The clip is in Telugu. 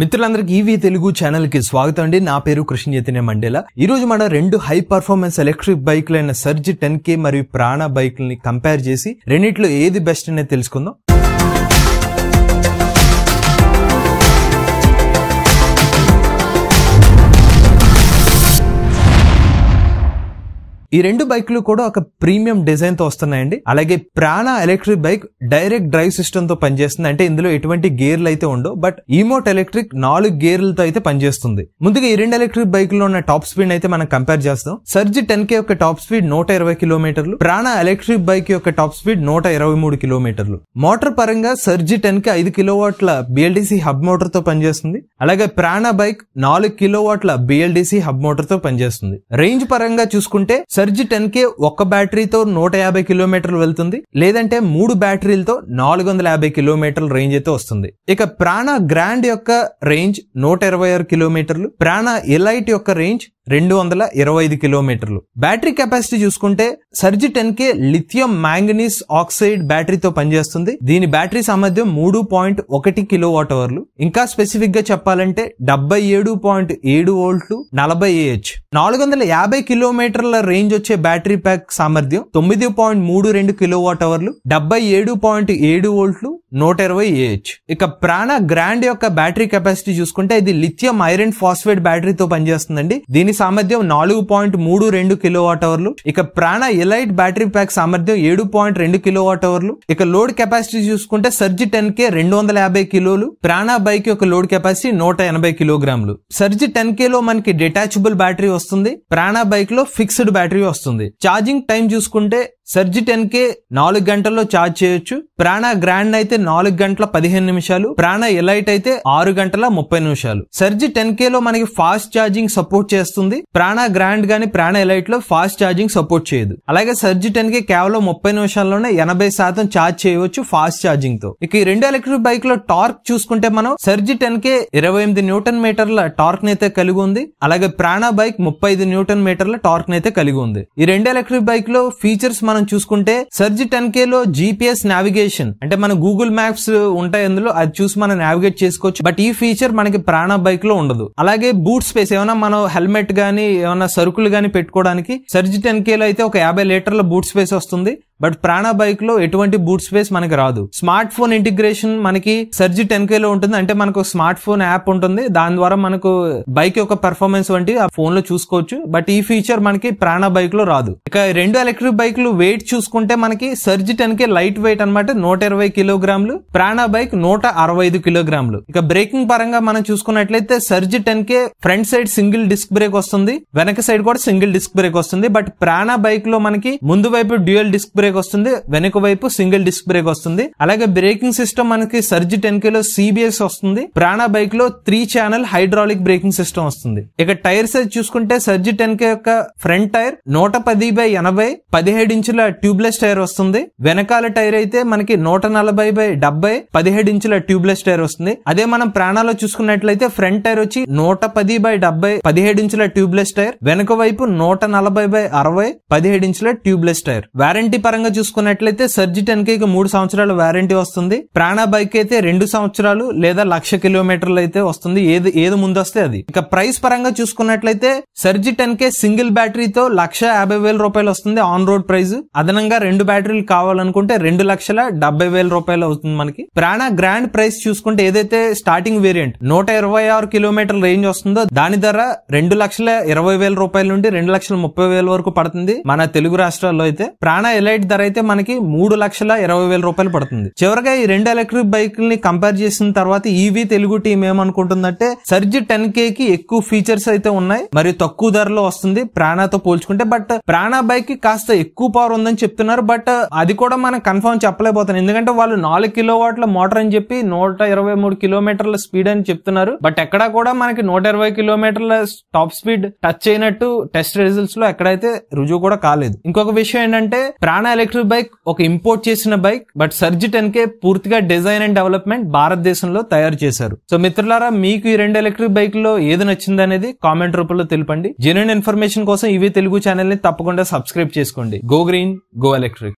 మిత్రులందరికీ ఈవీ తెలుగు ఛానల్ కి స్వాగతం అండి నా పేరు కృష్ణ చైతన్య మండేలా ఈ రోజు మన రెండు హై పర్ఫార్మెన్స్ ఎలక్ట్రిక్ బైక్లైన సర్జ్ టెన్ కే మరియు ప్రాణ బైక్లని కంపేర్ చేసి రెండిట్లో ఏది బెస్ట్ అనేది తెలుసుకుందాం ఈ రెండు బైక్లు కూడా ఒక ప్రీమియం డిజైన్తో వస్తున్నాయండి అలాగే ప్రాణ ఎలక్ట్రిక్ బైక్ డైరెక్ట్ డ్రైవ్ తో పనిచేస్తుంది అంటే ఇందులో ఎటువంటి గేర్లు అయితే ఉండవు బట్ ఈమోట్ ఎలక్ట్రిక్ నాలుగు గేర్లతో అయితే పనిచేస్తుంది ముందుగా ఈ రెండు ఎలక్ట్రిక్ బైక్ లో ఉన్న టాప్ స్పీడ్ అయితే మనం కంపేర్ చేస్తాం సర్జ్ టెన్ కే యొక్క టాప్ స్పీడ్ నూట ఇరవై కిలోమీటర్లు ప్రాణ ఎలక్ట్రిక్ బైక్ యొక్క టాప్ స్పీడ్ నూట ఇరవై మూడు కిలోమీటర్లు మోటార్ పరంగా సర్జ్ టెన్ కి ఐదు కిలోవాట్ల బిఎల్డిసి హబ్ మోటార్ తో పనిచేస్తుంది అలాగే ప్రాణ బైక్ నాలుగు కిలోవాట్ల బిఎల్డిసి హబ్ మోటార్ తో పనిచేస్తుంది రేంజ్ పరంగా చూసుకుంటే సర్ సర్జ్ టెన్ కే ఒక్క బ్యాటరీతో నూట యాభై కిలోమీటర్లు వెళ్తుంది లేదంటే మూడు బ్యాటరీలతో నాలుగు వందల యాభై కిలోమీటర్ల రేంజ్ అయితే వస్తుంది ఇక ప్రాణ గ్రాండ్ యొక్క రేంజ్ నూట ఇరవై ఆరు కిలోమీటర్లు ప్రాణ ఎలైట్ యొక్క రేంజ్ రెండు వందల ఇరవై ఐదు కిలోమీటర్లు బ్యాటరీ కెపాసిటీ చూసుకుంటే surge ten K lithium manganese oxide బ్యాటరీతో పనిచేస్తుంది దీని బ్యాటరీ సామర్థ్యం మూడు పాయింట్ ఒకటి కిలో వాట్ అవర్లు ఇంకా స్పెసిఫిక్ గా చెప్పాలంటే డెబ్బై ఏడు పాయింట్ ఏడు వోల్ట్లు నలభై ఏహెచ్ నాలుగు వందల యాభై కిలోమీటర్ల రేంజ్ వచ్చే బ్యాటరీ ప్యాక్ సామర్థ్యం తొమ్మిది పాయింట్ మూడు రెండు కిలో వాట్ అవర్లు డెబ్బై ఏడు పాయింట్ ఏడు వోల్ట్లు నూట ఇరవై ఏహెచ్ ఇక ప్రాణ గ్రాండ్ యొక్క బ్యాటరీ కెపాసిటీ చూసుకుంటే ఇది లిథియం ఐరన్ ఫాస్ఫేట్ బ్యాటరీతో పనిచేస్తుందండి దీని సామర్థ్యం నాలుగు పాయింట్ మూడు రెండు కిలో వాట్ అవర్లు ఇక ప్రాణ ఎలైట్ బ్యాటరీ ప్యాక్ సామర్థ్యం ఏడు పాయింట్ రెండు కిలో వాట్ అవర్లు ఇక లోడ్ కెపాసిటీ చూసుకుంటే సర్జ్ టెన్ కే రెండు వందల యాభై కిలోలు ప్రాణ బైక్ యొక్క లోడ్ కెపాసిటీ నూట ఎనభై కిలోగ్రాములు సర్జ్ టెన్ కే లో మనకి డిటాచబుల్ బ్యాటరీ వస్తుంది ప్రాణ బైక్ లో ఫిక్స్డ్ బ్యాటరీ వస్తుంది ఛార్జింగ్ టైం చూసుకుంటే సర్జి టెన్ కే నాలుగు గంటల్లో ఛార్జ్ చేయొచ్చు ప్రాణ గ్రాండ్ అయితే నాలుగు గంటల పదిహేను నిమిషాలు ప్రాణ ఎలైట్ అయితే ఆరు గంటల ముప్పై నిమిషాలు సర్జి టెన్ కే లో మనకి ఫాస్ట్ ఛార్జింగ్ సపోర్ట్ చేస్తుంది ప్రాణ గ్రాండ్ గానీ ప్రాణ ఎలైట్ లో ఫాస్ట్ ఛార్జింగ్ సపోర్ట్ చేయదు అలాగే సర్జి టెన్ కే కేవలం ముప్పై నిమిషాల్లోనే ఎనభై శాతం ఛార్జ్ చేయవచ్చు ఫాస్ట్ ఛార్జింగ్ తో ఇక ఈ రెండు ఎలక్ట్రిక్ బైక్ లో టార్క్ చూసుకుంటే మనం సర్జి టెన్ కే ఇరవై ఎనిమిది న్యూటన్ మీటర్ల టార్క్ నైతే కలిగి ఉంది అలాగే ప్రాణ బైక్ ముప్పై ఐదు న్యూటన్ మీటర్ల టార్క్ నైతే కలిగి ఉంది ఈ రెండు ఎలక్ట్రిక్ బైక్ లో ఫీచర్స్ మన మనం చూసుకుంటే సర్జ్ టెన్ కే లో జిపిఎస్ నావిగేషన్ అంటే మన గూగుల్ మ్యాప్స్ ఉంటాయి అందులో అది చూసి మనం నావిగేట్ చేసుకోవచ్చు బట్ ఈ ఫీచర్ మనకి ప్రాణ బైక్ లో ఉండదు అలాగే బూట్ స్పేస్ ఏమైనా మనం హెల్మెట్ గానీ ఏమైనా సరుకులు గానీ పెట్టుకోవడానికి సర్జ్ టెన్ కే లో అయితే ఒక యాభై లీటర్ల బూట్ స్పేస్ వస్తుంది బట్ ప్రాణ బైక్ లో ఎటువంటి బూట్ స్పేస్ మనకి రాదు స్మార్ట్ ఫోన్ ఇంటిగ్రేషన్ మనకి సర్జి టెన్ కే లో ఉంటుంది అంటే మనకు స్మార్ట్ ఫోన్ యాప్ ఉంటుంది దాని ద్వారా మనకు బైక్ యొక్క పెర్ఫార్మెన్స్ వంటి ఆ ఫోన్ లో చూసుకోవచ్చు బట్ ఈ ఫీచర్ మనకి ప్రాణ బైక్ లో రాదు ఇక రెండు ఎలక్ట్రిక్ బైక్లు వెయిట్ చూసుకుంటే మనకి surge ten K light weight అనమాట నూట ఇరవై కిలోగ్రాములు ప్రాణ బైక్ నూట అరవై ఐదు కిలోగ్రాములు ఇక బ్రేకింగ్ పరంగా మనం చూసుకున్నట్లయితే surge ten K front side single disc brake వస్తుంది వెనక సైడ్ కూడా సింగిల్ డిస్క్ బ్రేక్ వస్తుంది బట్ ప్రాణ బైక్ లో మనకి ముందు వైపు డ్యూయల్ డిస్క్ బ్రేక్ బ్రేక్ వస్తుంది వెనుక వైపు సింగిల్ డిస్క్ బ్రేక్ వస్తుంది అలాగే బ్రేకింగ్ సిస్టమ్ మనకి సర్జీ టెన్ లో సిబిఎస్ వస్తుంది ప్రాణ బైక్ లో three channel hydraulic braking system వస్తుంది ఇక టైర్ సైజ్ చూసుకుంటే సర్జీ టెన్ కే యొక్క ఫ్రంట్ టైర్ నూట పది బై ఎనభై పదిహేడు ఇంచుల ట్యూబ్లెస్ టైర్ వస్తుంది వెనకాల టైర్ అయితే మనకి నూట నలభై బై డెబ్బై పదిహేడు ఇంచుల ట్యూబ్లెస్ టైర్ వస్తుంది అదే మనం ప్రాణాలో చూసుకున్నట్లయితే ఫ్రంట్ టైర్ వచ్చి నూట పది బై డెబ్బై పదిహేడు ఇంచుల ట్యూబ్లెస్ టైర్ వెనక వైపు నూట నలభై బై అరవై పదిహేడు ఇంచుల ట్యూబ్లెస్ టైర్ వారంటీ పరంగా ప్రకారంగా చూసుకున్నట్లయితే సర్జిటెన్ కి మూడు సంవత్సరాల వారంటీ వస్తుంది ప్రాణ బైక్ అయితే రెండు సంవత్సరాలు లేదా లక్ష కిలోమీటర్లు అయితే వస్తుంది ఏది ఏది ముందు వస్తే అది ఇక ప్రైస్ పరంగా చూసుకున్నట్లయితే సర్జి టెన్ కే సింగిల్ బ్యాటరీతో లక్ష యాభై వేల రూపాయలు వస్తుంది ఆన్ రోడ్ ప్రైస్ అదనంగా రెండు బ్యాటరీలు కావాలనుకుంటే రెండు లక్షల డెబ్బై వేల రూపాయలు అవుతుంది మనకి ప్రాణ గ్రాండ్ ప్రైస్ చూసుకుంటే ఏదైతే స్టార్టింగ్ వేరియంట్ నూట ఇరవై ఆరు కిలోమీటర్ల రేంజ్ వస్తుందో దాని ధర రెండు లక్షల ఇరవై వేల రూపాయల నుండి రెండు లక్షల ముప్పై వేల వరకు పడుతుంది మన తెలుగు రాష్ట్రాల్లో అయితే ప్రాణ ఎలైట్ ధర అయితే మనకి మూడు లక్షల ఇరవై వేల రూపాయలు పడుతుంది చివరిగా ఈ రెండు ఎలక్ట్రిక్ ని కంపేర్ చేసిన తర్వాత ఈవీ తెలుగు టీం ఏమనుకుంటుందంటే సర్జ్ టెన్ కే కి ఎక్కువ ఫీచర్స్ అయితే ఉన్నాయి మరి తక్కువ ధరలో వస్తుంది ప్రాణాతో పోల్చుకుంటే బట్ ప్రాణా బైక్ కి కాస్త ఎక్కువ పవర్ ఉందని చెప్తున్నారు బట్ అది కూడా మనం కన్ఫర్మ్ చెప్పలేకపోతాను ఎందుకంటే వాళ్ళు నాలుగు కిలో వాట్ల మోటార్ అని చెప్పి నూట ఇరవై మూడు కిలోమీటర్ల స్పీడ్ అని చెప్తున్నారు బట్ ఎక్కడ కూడా మనకి నూట ఇరవై కిలోమీటర్ల టాప్ స్పీడ్ టచ్ అయినట్టు టెస్ట్ రిజల్ట్స్ లో ఎక్కడైతే రుజువు కూడా కాలేదు ఇంకొక విషయం ఏంటంటే ప్రాణ ఎలక్ట్రిక్ బైక్ ఒక ఇంపోర్ట్ చేసిన bike but surge ten K పూర్తిగా డిజైన్ అండ్ డెవలప్మెంట్ భారతదేశంలో తయారు చేశారు సో మిత్రులారా మీకు ఈ రెండు ఎలక్ట్రిక్ బైక్ లో ఏది నచ్చింది అనేది కామెంట్ రూపంలో తెలపండి జెన్యున్ ఇన్ఫర్మేషన్ కోసం ఇవి తెలుగు ఛానల్ ని తప్పకుండా సబ్స్క్రైబ్ చేసుకోండి గో గ్రీన్ గో ఎలక్ట్రిక్